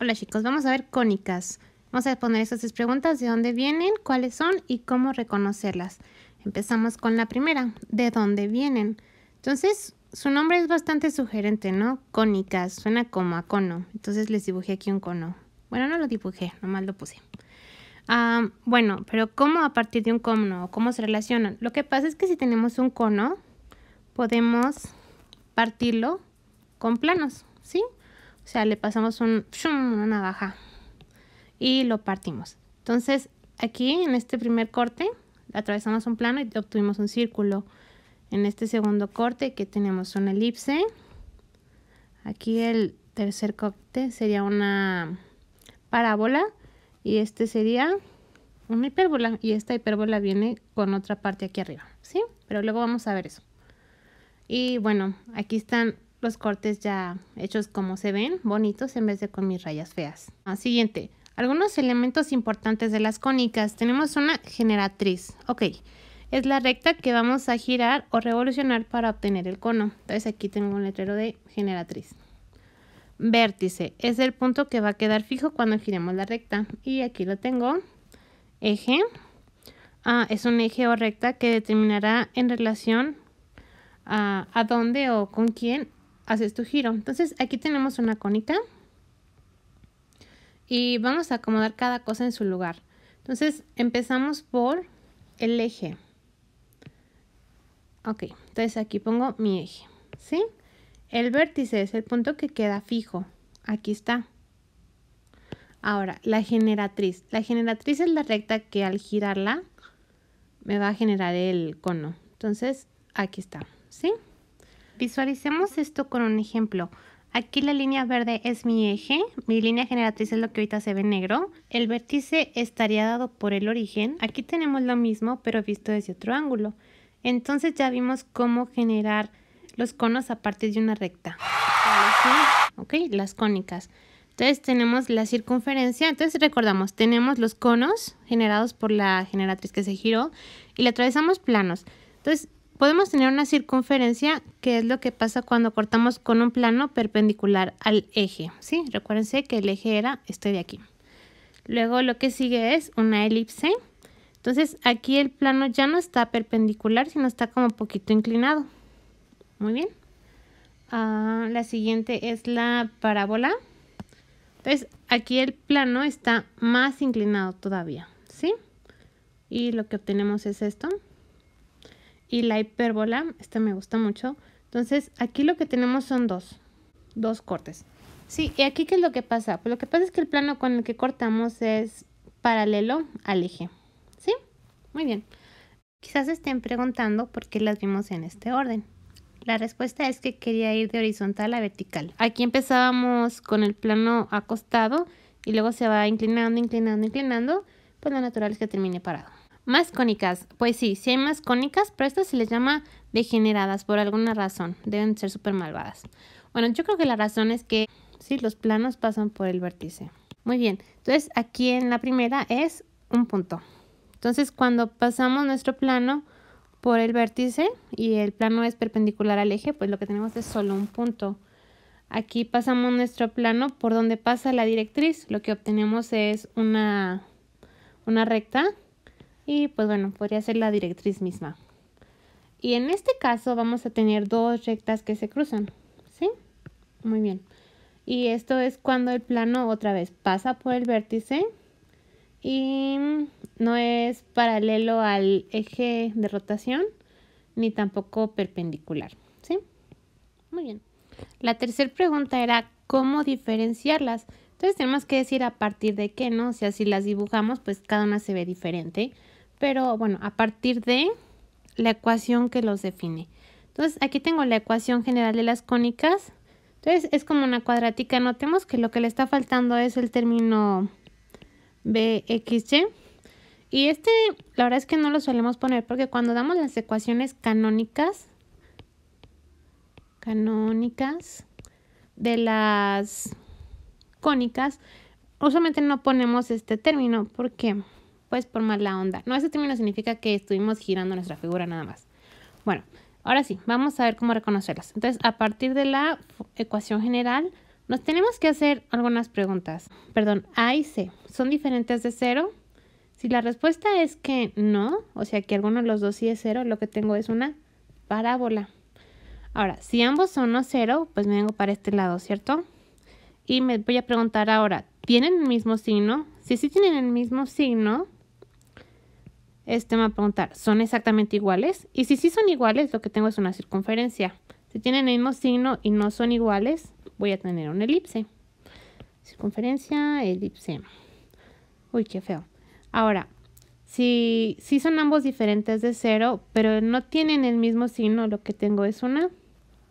Hola chicos, vamos a ver cónicas. Vamos a responder esas tres preguntas, de dónde vienen, cuáles son y cómo reconocerlas. Empezamos con la primera, de dónde vienen. Entonces, su nombre es bastante sugerente, ¿no? Cónicas, suena como a cono. Entonces les dibujé aquí un cono. Bueno, no lo dibujé, nomás lo puse. Ah, bueno, pero ¿cómo a partir de un cono? ¿Cómo se relacionan? Lo que pasa es que si tenemos un cono, podemos partirlo con planos, ¿sí? O sea, le pasamos un, una navaja y lo partimos. Entonces, aquí en este primer corte atravesamos un plano y obtuvimos un círculo. En este segundo corte que tenemos una elipse. Aquí el tercer corte sería una parábola y este sería una hipérbola y esta hipérbola viene con otra parte aquí arriba, ¿sí? Pero luego vamos a ver eso. Y bueno, aquí están los cortes ya hechos como se ven, bonitos en vez de con mis rayas feas. Ah, siguiente, algunos elementos importantes de las cónicas. Tenemos una generatriz, ok, es la recta que vamos a girar o revolucionar para obtener el cono. Entonces aquí tengo un letrero de generatriz. Vértice, es el punto que va a quedar fijo cuando giremos la recta. Y aquí lo tengo, eje. Ah, es un eje o recta que determinará en relación a, a dónde o con quién haces tu giro. Entonces aquí tenemos una cónica y vamos a acomodar cada cosa en su lugar. Entonces empezamos por el eje. Ok, entonces aquí pongo mi eje, ¿sí? El vértice es el punto que queda fijo. Aquí está. Ahora, la generatriz. La generatriz es la recta que al girarla me va a generar el cono. Entonces, aquí está, ¿sí? Visualicemos esto con un ejemplo. Aquí la línea verde es mi eje, mi línea generatriz es lo que ahorita se ve negro. El vértice estaría dado por el origen. Aquí tenemos lo mismo, pero visto desde otro ángulo. Entonces ya vimos cómo generar los conos a partir de una recta. ¿Ok? Las cónicas. Entonces tenemos la circunferencia. Entonces recordamos, tenemos los conos generados por la generatriz que se giró y le atravesamos planos. Entonces podemos tener una circunferencia, que es lo que pasa cuando cortamos con un plano perpendicular al eje, ¿sí? Recuérdense que el eje era este de aquí. Luego lo que sigue es una elipse. Entonces aquí el plano ya no está perpendicular, sino está como un poquito inclinado. Muy bien. Ah, la siguiente es la parábola. Entonces aquí el plano está más inclinado todavía, ¿sí? Y lo que obtenemos es esto y la hipérbola, esta me gusta mucho. Entonces, aquí lo que tenemos son dos, dos cortes. Sí, y aquí qué es lo que pasa? Pues lo que pasa es que el plano con el que cortamos es paralelo al eje. ¿Sí? Muy bien. Quizás estén preguntando por qué las vimos en este orden. La respuesta es que quería ir de horizontal a vertical. Aquí empezábamos con el plano acostado y luego se va inclinando, inclinando, inclinando, pues lo natural es que termine parado. Más cónicas. Pues sí, si hay más cónicas, pero estas se les llama degeneradas por alguna razón. Deben ser súper malvadas. Bueno, yo creo que la razón es que si los planos pasan por el vértice. Muy bien, entonces aquí en la primera es un punto. Entonces cuando pasamos nuestro plano por el vértice y el plano es perpendicular al eje, pues lo que tenemos es solo un punto. Aquí pasamos nuestro plano por donde pasa la directriz, lo que obtenemos es una, una recta y pues bueno, podría ser la directriz misma. Y en este caso vamos a tener dos rectas que se cruzan, ¿sí? Muy bien. Y esto es cuando el plano otra vez pasa por el vértice y no es paralelo al eje de rotación ni tampoco perpendicular, ¿sí? Muy bien. La tercera pregunta era cómo diferenciarlas. Entonces tenemos que decir a partir de qué, ¿no? O sea, si las dibujamos, pues cada una se ve diferente. Pero bueno, a partir de la ecuación que los define. Entonces aquí tengo la ecuación general de las cónicas. Entonces es como una cuadrática. Notemos que lo que le está faltando es el término BXY. Y este, la verdad es que no lo solemos poner porque cuando damos las ecuaciones canónicas, canónicas de las cónicas, usualmente no ponemos este término porque, pues por mala onda. No, ese término significa que estuvimos girando nuestra figura nada más. Bueno, ahora sí, vamos a ver cómo reconocerlas. Entonces, a partir de la ecuación general, nos tenemos que hacer algunas preguntas. Perdón, A y C, ¿son diferentes de cero? Si la respuesta es que no, o sea que alguno de los dos sí es cero, lo que tengo es una parábola. Ahora, si ambos son no cero, pues me vengo para este lado, ¿cierto? Y me voy a preguntar ahora, ¿tienen el mismo signo? Si sí tienen el mismo signo, este me va a preguntar, ¿son exactamente iguales? Y si sí son iguales, lo que tengo es una circunferencia. Si tienen el mismo signo y no son iguales, voy a tener una elipse. Circunferencia, elipse. Uy, qué feo. Ahora, si, si son ambos diferentes de cero, pero no tienen el mismo signo, lo que tengo es una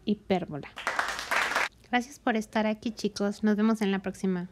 hipérbola. Gracias por estar aquí chicos. Nos vemos en la próxima.